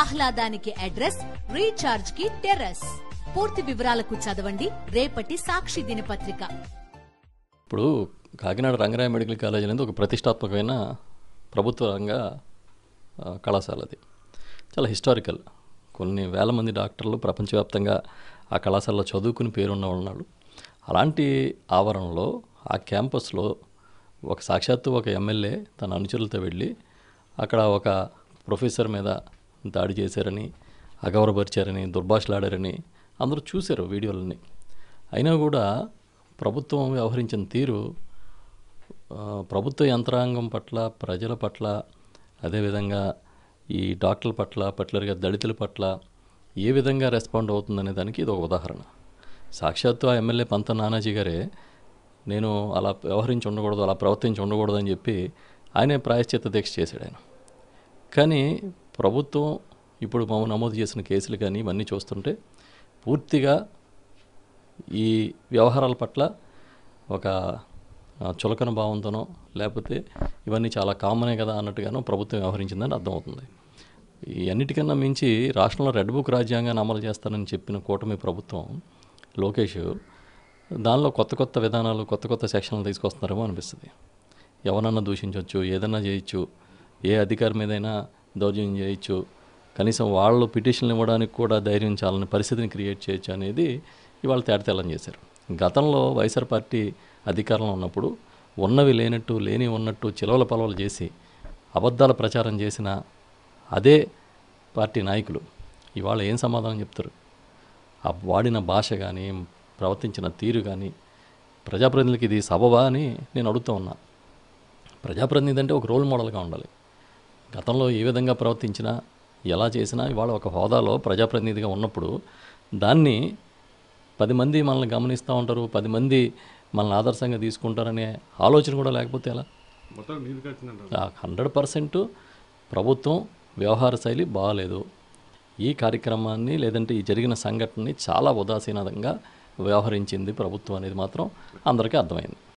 ఆహ్లాదానికి address recharge కి terrace పూర్తి వివరాలకు చదవండి రేపటి సాక్షి దినపత్రిక ఇప్పుడు కాకినాడ రంగరాయ మెడికల్ కాలేజ్ అనేది ఒక ప్రతిష్టాత్మకమైన ప్రభుత్వ రంగ కళాశాల అది చాలా హిస్టారికల్ కొన్ని వేల మంది డాక్టర్లు ప్రపంచవ్యాప్తంగా ఆ కళాశాలలో చదువుకుని పేరున్న ఉన్నాడు అలాంటి ఆవరణలో ఆ క్యాంపస్లో ఒక సాక్షాత్తు ఒక ఎమ్మెల్యే తన అనుచరులతో వెళ్ళి అక్కడ ఒక ప్రొఫెసర్ మీద దాడి చేశారని అగౌరపరిచారని దుర్భాషలాడారని అందరూ చూశారు వీడియోలని అయినా కూడా ప్రభుత్వం వ్యవహరించిన తీరు ప్రభుత్వ యంత్రాంగం పట్ల ప్రజల పట్ల అదేవిధంగా ఈ డాక్టర్ల పట్ల పట్లరిగా దళితుల పట్ల ఏ విధంగా రెస్పాండ్ అవుతుందనే దానికి ఇది ఒక ఉదాహరణ సాక్షాత్తు ఆ ఎమ్మెల్యే పంత నానాజీ గారే నేను అలా వ్యవహరించి ఉండకూడదు అలా ప్రవర్తించి ఉండకూడదు అని చెప్పి ఆయనే ప్రాయశ్చిత్త దీక్ష చేశాడు ఆయన కానీ ప్రభుత్వం ఇప్పుడు మమ్మల్ని నమోదు చేసిన కేసులు కానీ ఇవన్నీ చూస్తుంటే పూర్తిగా ఈ వ్యవహారాల పట్ల ఒక చులకన భావంతోనో లేకపోతే ఇవన్నీ చాలా కామనే కదా అన్నట్టుగానో ప్రభుత్వం వ్యవహరించిందని అర్థమవుతుంది ఈ అన్నిటికన్నా మించి రాష్ట్రంలో రెడ్ బుక్ రాజ్యాంగాన్ని అమలు చేస్తానని చెప్పిన కూటమి ప్రభుత్వం లోకేష్ దానిలో కొత్త కొత్త విధానాలు కొత్త కొత్త సెక్షన్లు తీసుకొస్తున్నారేమో అనిపిస్తుంది ఎవరన్నా దూషించవచ్చు ఏదన్నా చేయొచ్చు ఏ అధికారి మీదైనా దౌర్జన్యం చేయొచ్చు కనీసం వాళ్ళు పిటిషన్లు ఇవ్వడానికి కూడా ధైర్యం చాలని పరిస్థితిని క్రియేట్ చేయొచ్చు అనేది ఇవాళ తేటతెల్లం చేశారు గతంలో వైఎస్ఆర్ పార్టీ అధికారంలో ఉన్నప్పుడు ఉన్నవి లేనట్టు లేని ఉన్నట్టు చిలవల పలవలు చేసి అబద్ధాల ప్రచారం చేసిన అదే పార్టీ నాయకులు ఇవాళ ఏం సమాధానం చెప్తారు ఆ వాడిన భాష కానీ ప్రవర్తించిన తీరు కానీ ప్రజాప్రతినిధులకి ఇది సబబా అని నేను అడుగుతూ ఉన్నా ప్రజాప్రతినిధి అంటే ఒక రోల్ మోడల్గా ఉండాలి గతంలో ఏ విధంగా ప్రవర్తించినా ఎలా చేసినా ఇవాళ ఒక హోదాలో ప్రజాప్రతినిధిగా ఉన్నప్పుడు దాన్ని పది మంది మనల్ని గమనిస్తూ ఉంటారు పది మంది మనల్ని ఆదర్శంగా తీసుకుంటారనే ఆలోచన కూడా లేకపోతే ఎలా హండ్రెడ్ పర్సెంట్ ప్రభుత్వం వ్యవహార శైలి బాగాలేదు ఈ కార్యక్రమాన్ని లేదంటే ఈ జరిగిన సంఘటనని చాలా ఉదాసీనంగా వ్యవహరించింది ప్రభుత్వం అనేది మాత్రం అందరికీ అర్థమైంది